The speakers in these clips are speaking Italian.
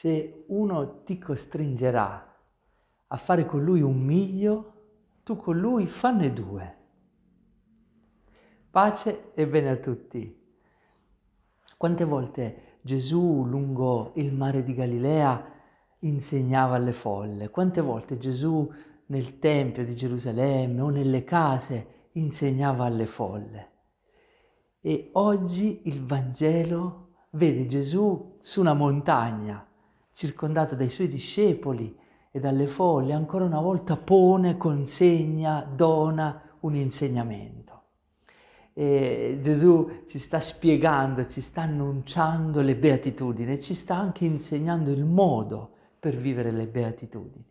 se uno ti costringerà a fare con lui un miglio, tu con lui fanne due. Pace e bene a tutti. Quante volte Gesù lungo il mare di Galilea insegnava alle folle? Quante volte Gesù nel Tempio di Gerusalemme o nelle case insegnava alle folle? E oggi il Vangelo vede Gesù su una montagna circondato dai suoi discepoli e dalle folle, ancora una volta pone, consegna, dona un insegnamento. E Gesù ci sta spiegando, ci sta annunciando le beatitudini, ci sta anche insegnando il modo per vivere le beatitudini.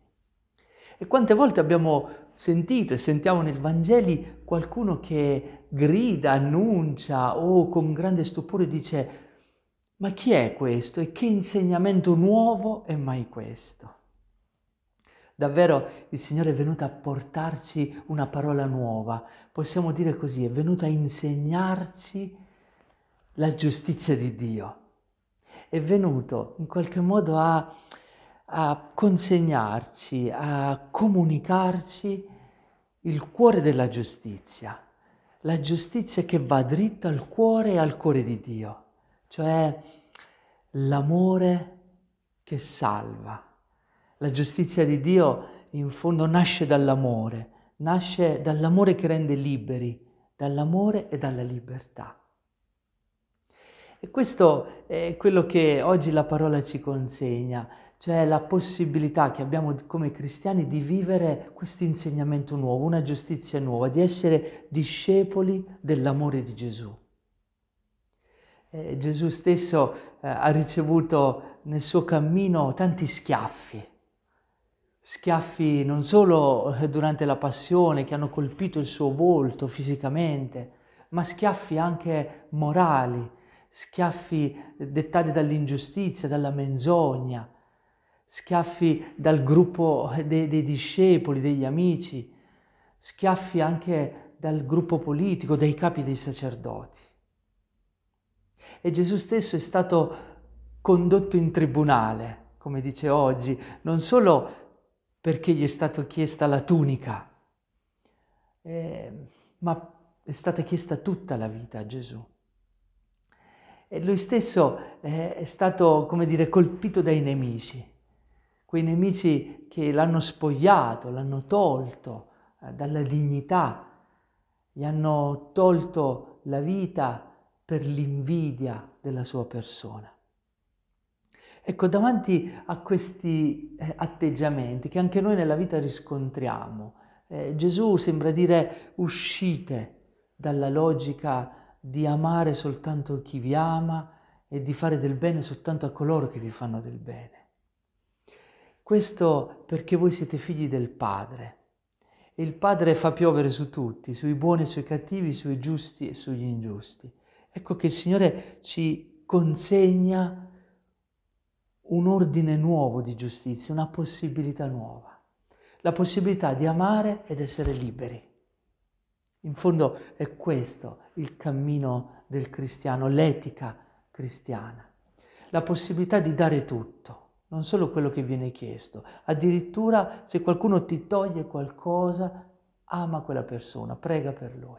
E quante volte abbiamo sentito e sentiamo nel Vangeli qualcuno che grida, annuncia o con grande stupore dice ma chi è questo e che insegnamento nuovo è mai questo? Davvero il Signore è venuto a portarci una parola nuova, possiamo dire così, è venuto a insegnarci la giustizia di Dio. È venuto in qualche modo a, a consegnarci, a comunicarci il cuore della giustizia, la giustizia che va dritta al cuore e al cuore di Dio cioè l'amore che salva. La giustizia di Dio in fondo nasce dall'amore, nasce dall'amore che rende liberi, dall'amore e dalla libertà. E questo è quello che oggi la parola ci consegna, cioè la possibilità che abbiamo come cristiani di vivere questo insegnamento nuovo, una giustizia nuova, di essere discepoli dell'amore di Gesù. Eh, Gesù stesso eh, ha ricevuto nel suo cammino tanti schiaffi, schiaffi non solo eh, durante la passione che hanno colpito il suo volto fisicamente, ma schiaffi anche morali, schiaffi eh, dettati dall'ingiustizia, dalla menzogna, schiaffi dal gruppo eh, dei, dei discepoli, degli amici, schiaffi anche dal gruppo politico, dai capi dei sacerdoti. E Gesù stesso è stato condotto in tribunale, come dice oggi, non solo perché gli è stata chiesta la tunica, eh, ma è stata chiesta tutta la vita a Gesù. E lui stesso eh, è stato, come dire, colpito dai nemici, quei nemici che l'hanno spogliato, l'hanno tolto eh, dalla dignità, gli hanno tolto la vita per l'invidia della sua persona. Ecco, davanti a questi eh, atteggiamenti che anche noi nella vita riscontriamo, eh, Gesù sembra dire uscite dalla logica di amare soltanto chi vi ama e di fare del bene soltanto a coloro che vi fanno del bene. Questo perché voi siete figli del Padre. E il Padre fa piovere su tutti, sui buoni e sui cattivi, sui giusti e sugli ingiusti. Ecco che il Signore ci consegna un ordine nuovo di giustizia, una possibilità nuova, la possibilità di amare ed essere liberi. In fondo è questo il cammino del cristiano, l'etica cristiana, la possibilità di dare tutto, non solo quello che viene chiesto, addirittura se qualcuno ti toglie qualcosa, ama quella persona, prega per lui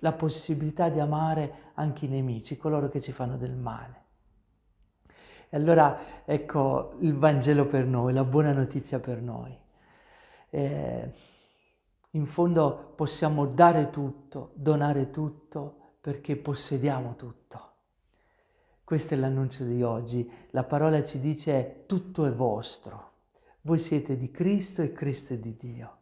la possibilità di amare anche i nemici, coloro che ci fanno del male. E allora ecco il Vangelo per noi, la buona notizia per noi. Eh, in fondo possiamo dare tutto, donare tutto, perché possediamo tutto. Questo è l'annuncio di oggi. La parola ci dice tutto è vostro. Voi siete di Cristo e Cristo è di Dio.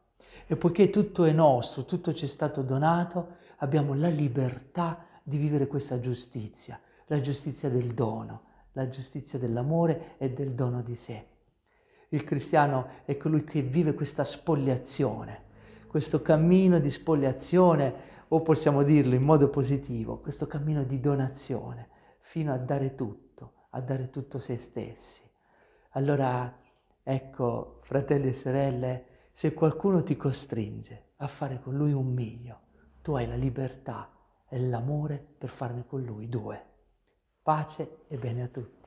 E poiché tutto è nostro, tutto ci è stato donato, abbiamo la libertà di vivere questa giustizia, la giustizia del dono, la giustizia dell'amore e del dono di sé. Il cristiano è colui che vive questa spogliazione, questo cammino di spogliazione, o possiamo dirlo in modo positivo, questo cammino di donazione, fino a dare tutto, a dare tutto se stessi. Allora, ecco, fratelli e sorelle, se qualcuno ti costringe a fare con lui un miglio, tu hai la libertà e l'amore per farne con lui due. Pace e bene a tutti.